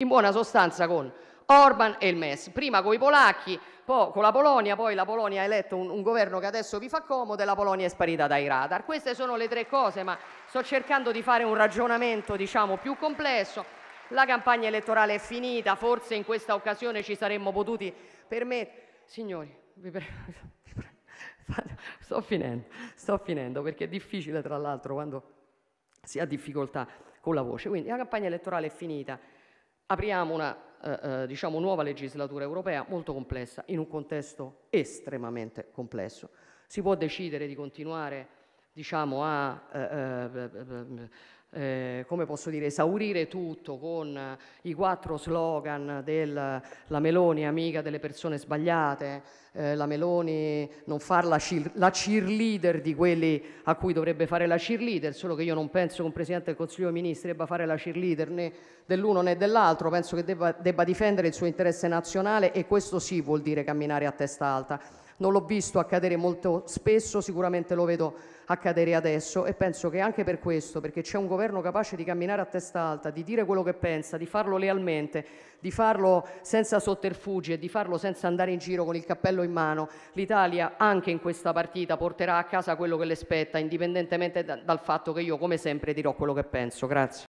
in buona sostanza con Orban e il MES, prima con i polacchi, poi con la Polonia, poi la Polonia ha eletto un, un, governo che adesso vi fa comodo e la Polonia è sparita dai radar. Queste sono le tre cose, ma sto cercando di fare un ragionamento diciamo, più complesso. La campagna elettorale è finita, forse in questa occasione ci saremmo potuti permettere... Signori, vi prego, vi prego, sto finendo, sto finendo perché è difficile tra l'altro quando si ha difficoltà con la voce. Quindi la campagna elettorale è finita apriamo una eh, eh, diciamo, nuova legislatura europea molto complessa in un contesto estremamente complesso. Si può decidere di continuare diciamo, a eh, eh, eh, come posso dire, esaurire tutto con i quattro slogan della Meloni amica delle persone sbagliate, eh, la Meloni non farla cheer, la cheerleader di quelli a cui dovrebbe fare la cheerleader, solo che io non penso che un Presidente del Consiglio dei Ministri debba fare la cheerleader né dell'uno né dell'altro, penso che debba, debba difendere il suo interesse nazionale e questo sì vuol dire camminare a testa alta non l'ho visto accadere molto spesso, sicuramente lo vedo accadere adesso e penso che anche per questo, perché c'è un governo capace di camminare a testa alta, di dire quello che pensa, di farlo lealmente, di farlo senza sotterfugi e di farlo senza andare in giro con il cappello in mano, l'Italia anche in questa partita porterà a casa quello che le spetta, indipendentemente da, dal fatto che io come sempre dirò quello che penso. Grazie.